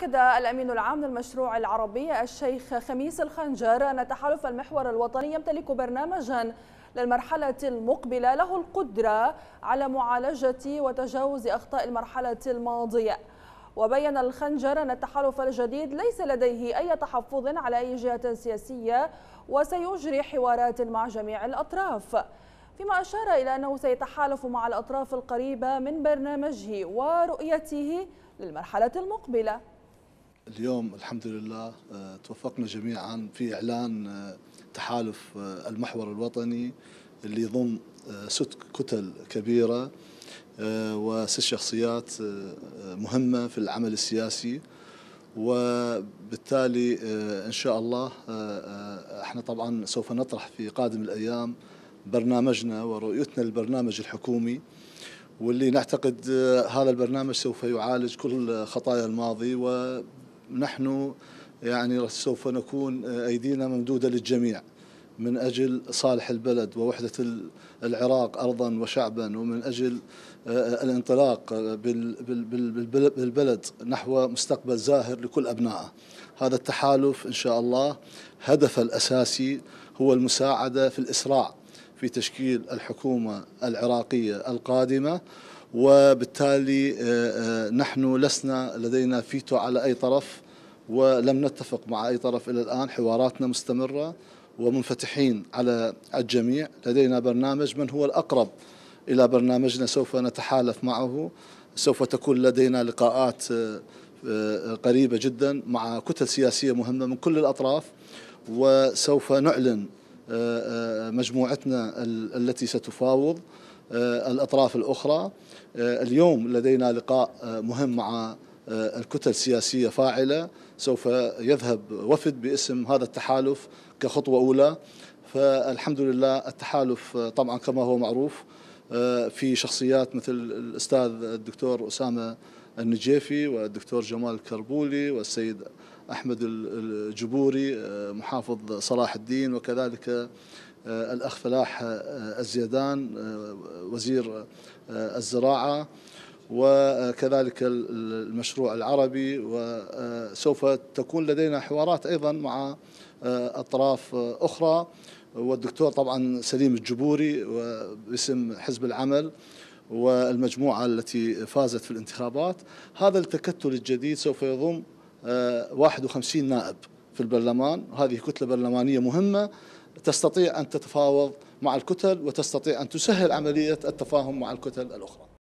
أكد الأمين العام للمشروع العربي الشيخ خميس الخنجر أن تحالف المحور الوطني يمتلك برنامجا للمرحلة المقبلة له القدرة على معالجة وتجاوز أخطاء المرحلة الماضية وبين الخنجر أن التحالف الجديد ليس لديه أي تحفظ على أي جهة سياسية وسيجري حوارات مع جميع الأطراف فيما أشار إلى أنه سيتحالف مع الأطراف القريبة من برنامجه ورؤيته للمرحلة المقبلة اليوم الحمد لله آه، توفقنا جميعا في إعلان آه، تحالف آه، المحور الوطني اللي يضم ست كتل كبيرة وست شخصيات مهمة في العمل السياسي وبالتالي إن شاء الله احنا طبعا سوف نطرح في قادم الأيام برنامجنا ورؤيتنا للبرنامج الحكومي واللي نعتقد هذا البرنامج سوف يعالج كل خطايا الماضي و نحن يعني سوف نكون أيدينا ممدودة للجميع من أجل صالح البلد ووحدة العراق أرضا وشعبا ومن أجل آه، الانطلاق بالبلد نحو مستقبل زاهر لكل أبنائه هذا التحالف إن شاء الله هدفه الأساسي هو المساعدة في الإسراع في تشكيل الحكومة العراقية القادمة وبالتالي آه، آه، نحن لسنا لدينا فيتو على أي طرف ولم نتفق مع أي طرف إلى الآن حواراتنا مستمرة ومنفتحين على الجميع لدينا برنامج من هو الأقرب إلى برنامجنا سوف نتحالف معه سوف تكون لدينا لقاءات آه، قريبة جدا مع كتل سياسية مهمة من كل الأطراف وسوف نعلن مجموعتنا التي ستفاوض آه، الأطراف الأخرى آه، اليوم لدينا لقاء آه، مهم مع الكتل السياسية فاعلة سوف يذهب وفد باسم هذا التحالف كخطوة أولى فالحمد لله التحالف طبعا كما هو معروف في شخصيات مثل الأستاذ الدكتور أسامة النجيفي والدكتور جمال الكربولي والسيد أحمد الجبوري محافظ صلاح الدين وكذلك الأخ فلاح الزيدان وزير آه، الزراعة وكذلك المشروع العربي وسوف آه، تكون لدينا حوارات أيضا مع آه، أطراف أخرى والدكتور طبعا سليم الجبوري باسم حزب العمل والمجموعة التي فازت في الانتخابات هذا التكتل الجديد سوف يضم 51 نائب في البرلمان وهذه كتلة برلمانية مهمة تستطيع أن تتفاوض مع الكتل وتستطيع أن تسهل عملية التفاهم مع الكتل الأخرى